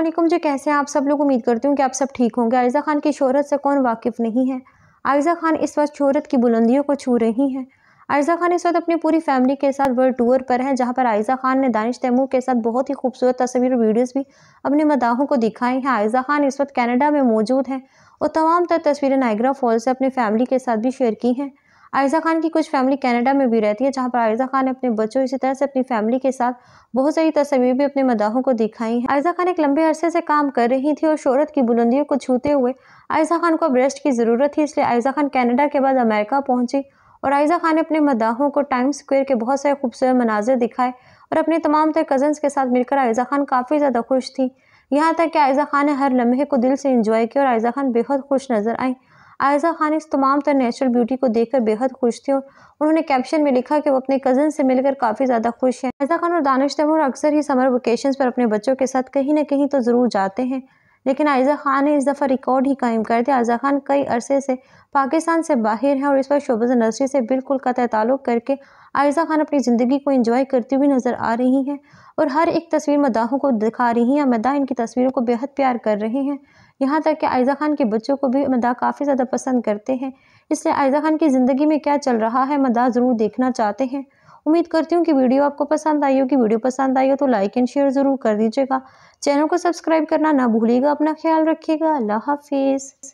अल्लाम जी कैसे हैं आप सब लोग उम्मीद करती हूँ कि आप सब ठीक होंगे आयज़ा खान की शहरत से कौन वाकिफ़ नहीं है आयज़ा खान इस वक्त शहरत की बुलंदियों को छू रही हैं आयज़ा खान इस वक्त अपनी पूरी फैमिली के साथ वर्ल्ड टूर पर हैं जहाँ पर आयज़ा खान ने दानिश तैमूर के साथ बहुत ही खूबसूरत तस्वीर और वीडियोज़ भी अपने मदाहों को दिखाई हैं आयज़ा खान इस वक्त कैनेडा में मौजूद हैं और तमाम तर तस्वीरें नाइग्रा फॉल से अपनी फैमिली के साथ भी शेयर की हैं आयजा खान की कुछ फैमिली कनाडा में भी रहती है जहाँ पर आयजा खान ने अपने बच्चों इसी तरह से अपनी फैमिली के साथ बहुत सारी तस्वीर भी अपने मदाहों को दिखाई है आयजा खान एक लंबे अरसे से काम कर रही थी और शोहरत की बुलंदियों को छूते हुए आयजा खान को ब्रेस्ट की ज़रूरत थी इसलिए आयजा खान कैनेडा के बाद अमेरिका पहुंची और आयजा खान ने अपने मदाहों को टाइम स्क्वेयर के बहुत सारे खूबसूरत मनाजिर दिखाए और अपने तमाम तर कज़न्स के साथ मिलकर आयजा खान काफ़ी ज़्यादा खुश थी यहाँ तक कि आयजा खान ने हर लम्हे को दिल से इंजॉय किया और आयजा खान बेहद खुश नज़र आई आयजा खान इस तमाम तर नेचुरल ब्यूटी को देखकर बेहद खुश थी और उन्होंने कैप्शन में लिखा कि वो अपने कज़न से मिलकर काफ़ी ज़्यादा खुश हैं आयजा खान और दानिश तैमूर अक्सर ही समर वोकेशन पर अपने बच्चों के साथ कहीं ना कहीं तो ज़रूर जाते हैं लेकिन आयजा खान ने इस दफ़ा रिकॉर्ड ही कायम कर दिया आयजा खान कई अरसे से पाकिस्तान से बाहर हैं और इस पर शोबज नर्सरी से बिल्कुल कत ताल्लुक़ करके आयजा खान अपनी ज़िंदगी को इंजॉय करती हुई नज़र आ रही हैं और हर एक तस्वीर मदाहों को दिखा रही हैं मदा इनकी तस्वीरों को बेहद प्यार कर रहे हैं यहाँ तक कि आयज़ा ख़ान के बच्चों को भी मदा काफ़ी ज़्यादा पसंद करते हैं इसलिए आयज़ा ख़ान की ज़िंदगी में क्या चल रहा है मदा ज़रूर देखना चाहते हैं उम्मीद करती हूँ कि वीडियो आपको पसंद आई होगी वीडियो पसंद आई हो तो लाइक एंड शेयर ज़रूर कर दीजिएगा चैनल को सब्सक्राइब करना ना भूलिएगा अपना ख्याल रखिएगा अल्लाह हाफिज़